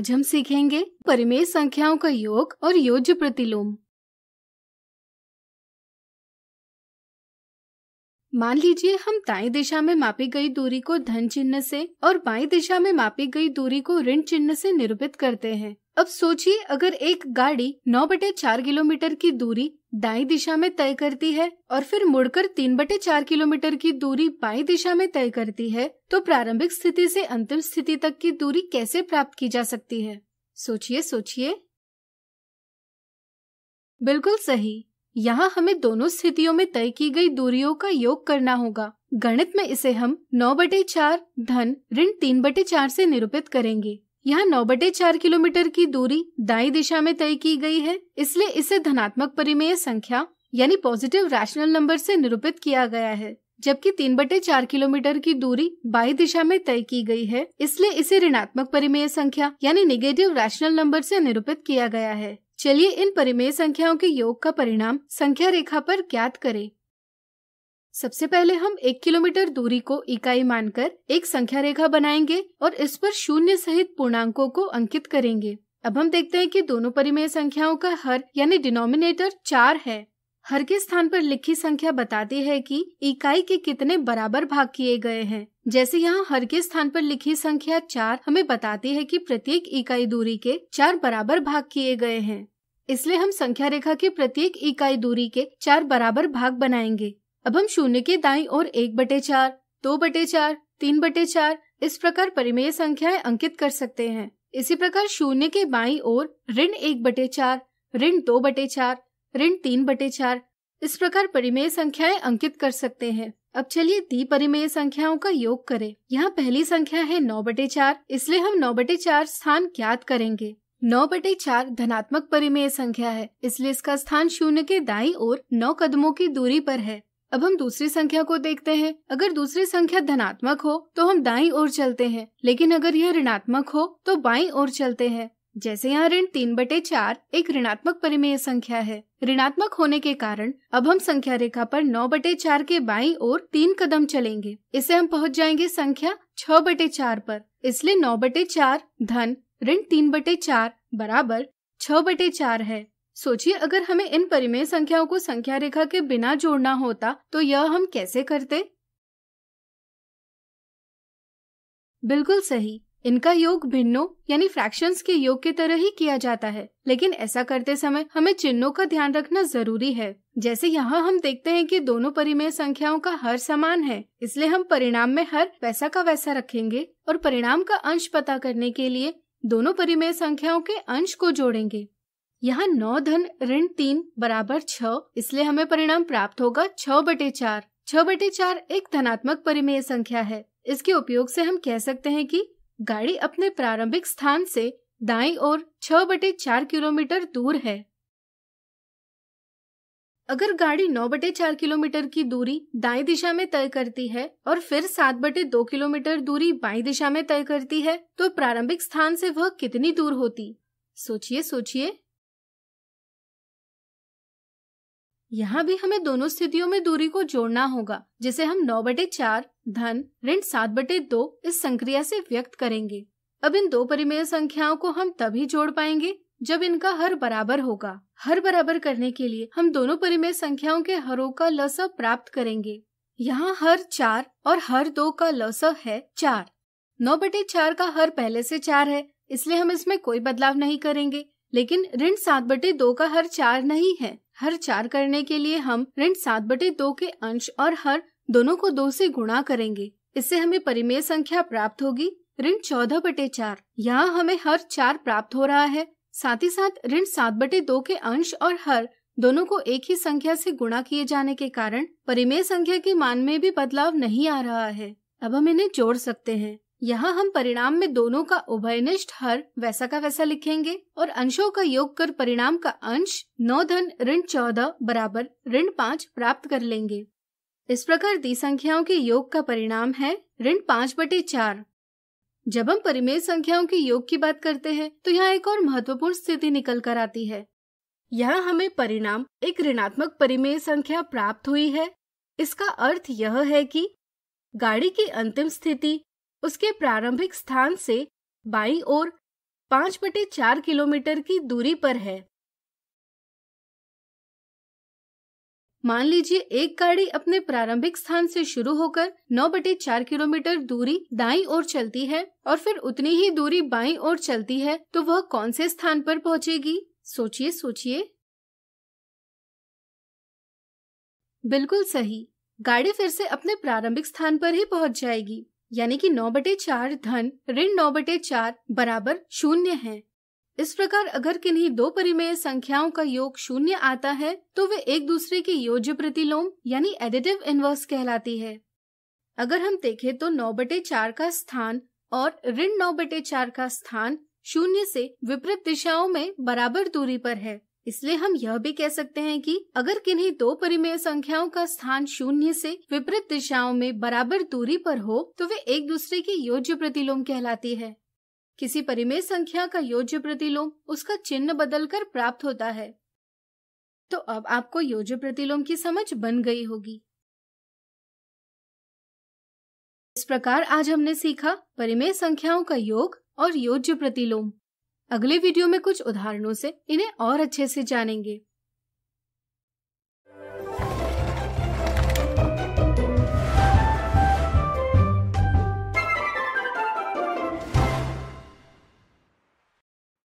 आज हम सीखेंगे परिमेय संख्याओं का योग और योज्य प्रतिलोम मान लीजिए हम दाई दिशा में मापी गई दूरी को धन चिन्ह से और बाई दिशा में मापी गई दूरी को ऋण चिन्ह से निरूपित करते हैं अब सोचिए अगर एक गाड़ी नौ बटे चार किलोमीटर की दूरी दाई दिशा में तय करती है और फिर मुड़कर तीन बटे चार किलोमीटर की दूरी बाई दिशा में तय करती है तो प्रारंभिक स्थिति से अंतिम स्थिति तक की दूरी कैसे प्राप्त की जा सकती है सोचिए सोचिए बिल्कुल सही यहाँ हमें दोनों स्थितियों में तय की गई दूरियों का योग करना होगा गणित में इसे हम नौ बटे चार धन ऋण तीन बटे चार से निरूपित करेंगे यहाँ नौ बटे चार किलोमीटर की दूरी दाई दिशा में तय की गई है इसलिए इसे धनात्मक परिमेय संख्या यानी पॉजिटिव रैशनल नंबर से निरूपित किया गया है जबकि तीन बटे चार किलोमीटर की दूरी बाई दिशा में तय की गई है इसलिए इसे ऋणात्मक परिमेय संख्या यानी निगेटिव रैशनल नंबर से निरूपित किया गया है चलिए इन परिमेय संख्याओं के योग का परिणाम संख्या रेखा पर ज्ञात करें सबसे पहले हम एक किलोमीटर दूरी को इकाई मानकर एक संख्या रेखा बनाएंगे और इस पर शून्य सहित पूर्णांकों को अंकित करेंगे अब हम देखते हैं कि दोनों परिमेय संख्याओं का हर यानी डिनोमिनेटर चार है हर के स्थान पर लिखी संख्या बताती है कि इकाई के कितने बराबर भाग किए गए हैं जैसे यहाँ हर के स्थान पर लिखी संख्या चार हमें बताती है कि प्रत्येक इकाई दूरी के चार बराबर भाग किए गए हैं इसलिए हम संख्या रेखा के प्रत्येक इकाई दूरी के चार बराबर भाग बनाएंगे अब हम शून्य के दाई और एक बटे चार दो बटे चार तीन बटे चार इस प्रकार परिमेय संख्याएं अंकित कर सकते हैं इसी प्रकार शून्य के बाई और ऋण एक बटे चार ऋण दो बटे चार ऋण तीन बटे चार इस प्रकार परिमेय संख्याएं अंकित कर सकते हैं अब चलिए दी परिमेय संख्याओं का योग करें। यहाँ पहली संख्या है नौ बटे चार इसलिए हम नौ बटे चार स्थान ज्ञात करेंगे नौ बटे चार धनात्मक परिमेय संख्या है इसलिए इसका स्थान शून्य के दाई और नौ कदमों की दूरी पर है अब हम दूसरी संख्या को देखते हैं अगर दूसरी संख्या धनात्मक हो तो हम दाई ओर चलते हैं लेकिन अगर यह ऋणात्मक हो तो बाई ओर चलते हैं जैसे यहाँ ऋण तीन बटे चार एक ऋणात्मक परिमेय संख्या है ऋणात्मक होने के कारण अब हम संख्या रेखा पर नौ बटे चार के बाई और तीन कदम चलेंगे इससे हम पहुँच जाएंगे संख्या छह बटे चार पर इसलिए नौ बटे चार धन ऋण तीन बटे चार बराबर छह बटे चार है सोचिए अगर हमें इन परिमेय संख्याओं को संख्या रेखा के बिना जोड़ना होता तो यह हम कैसे करते बिल्कुल सही इनका योग भिन्नों यानी फ्रैक्शंस के योग की तरह ही किया जाता है लेकिन ऐसा करते समय हमें चिन्हों का ध्यान रखना जरूरी है जैसे यहाँ हम देखते हैं कि दोनों परिमेय संख्याओं का हर समान है इसलिए हम परिणाम में हर वैसा का वैसा रखेंगे और परिणाम का अंश पता करने के लिए दोनों परिमेय संख्याओं के अंश को जोड़ेंगे यहाँ नौ धन ऋण तीन बराबर छ इसलिए हमें परिणाम प्राप्त होगा छ बटे चार छ बटे चार एक धनात्मक परिमेय संख्या है इसके उपयोग से हम कह सकते हैं कि गाड़ी अपने प्रारंभिक स्थान से दाई और छ बटे चार किलोमीटर दूर है अगर गाड़ी नौ बटे चार किलोमीटर की दूरी दाई दिशा में तय करती है और फिर सात बटे दो किलोमीटर दूरी बाई दिशा में तय करती है तो प्रारंभिक स्थान से वह कितनी दूर होती सोचिए सोचिए यहाँ भी हमें दोनों स्थितियों में दूरी को जोड़ना होगा जिसे हम नौ बटे चार धन ऋण सात बटे दो इस संक्रिया से व्यक्त करेंगे अब इन दो परिमेय संख्याओं को हम तभी जोड़ पाएंगे जब इनका हर बराबर होगा हर बराबर करने के लिए हम दोनों परिमेय संख्याओं के हरों का लस प्राप्त करेंगे यहाँ हर चार और हर दो का लस है चार नौ बटे चार का हर पहले से चार है इसलिए हम इसमें कोई बदलाव नहीं करेंगे लेकिन ऋण सात बटे दो का हर चार नहीं है हर चार करने के लिए हम ऋण सात बटे दो के अंश और हर दोनों को दो से गुणा करेंगे इससे हमें परिमेय संख्या प्राप्त होगी ऋण चौदह बटे चार यहाँ हमें हर चार प्राप्त हो रहा है साथ ही साथ ऋण सात बटे दो के अंश और हर दोनों को एक ही संख्या से गुणा किए जाने के कारण परिमेय संख्या के मान में भी बदलाव नहीं आ रहा है अब हम इन्हें जोड़ सकते हैं यहाँ हम परिणाम में दोनों का उभयनिष्ठ हर वैसा का वैसा लिखेंगे और अंशों का योग कर परिणाम का अंश नौ धन ऋण चौदह बराबर ऋण पाँच प्राप्त कर लेंगे इस प्रकार दी संख्याओं के योग का परिणाम है ऋण पाँच बटे चार जब हम परिमेय संख्याओं के योग की बात करते हैं तो यहाँ एक और महत्वपूर्ण स्थिति निकल कर आती है यहाँ हमें परिणाम एक ऋणात्मक परिमेय संख्या प्राप्त हुई है इसका अर्थ यह है कि गाड़ी की अंतिम स्थिति उसके प्रारंभिक स्थान से बाई और पांच बटे चार किलोमीटर की दूरी पर है मान लीजिए एक गाड़ी अपने प्रारंभिक स्थान से शुरू होकर नौ बटे चार किलोमीटर दूरी दाई ओर चलती है और फिर उतनी ही दूरी बाई ओर चलती है तो वह कौन से स्थान पर पहुंचेगी सोचिए सोचिए बिल्कुल सही गाड़ी फिर से अपने प्रारंभिक स्थान पर ही पहुंच जाएगी यानी कि नौ बटे चार धन ऋण नौ बटे चार बराबर शून्य है इस प्रकार अगर किन्हीं दो परिमेय संख्याओं का योग शून्य आता है तो वे एक दूसरे की योज्य प्रतिलोम यानी एडिटिव इनवर्स कहलाती है अगर हम देखें तो नौ बटे चार का स्थान और ऋण नौ बटे चार का स्थान शून्य से विपरीत दिशाओं में बराबर दूरी पर है इसलिए हम यह भी कह सकते हैं कि अगर किन्हीं दो परिमेय संख्याओं का स्थान शून्य से विपरीत दिशाओं में बराबर दूरी पर हो तो वे एक दूसरे की योज्य प्रतिलोम कहलाती है किसी परिमेय संख्या का योज्य प्रतिलोम उसका चिन्ह बदलकर प्राप्त होता है तो अब आपको योज्य प्रतिलोम की समझ बन गई होगी इस प्रकार आज हमने सीखा परिमेय संख्याओं का योग और योज्य प्रतिलोम अगले वीडियो में कुछ उदाहरणों से इन्हें और अच्छे से जानेंगे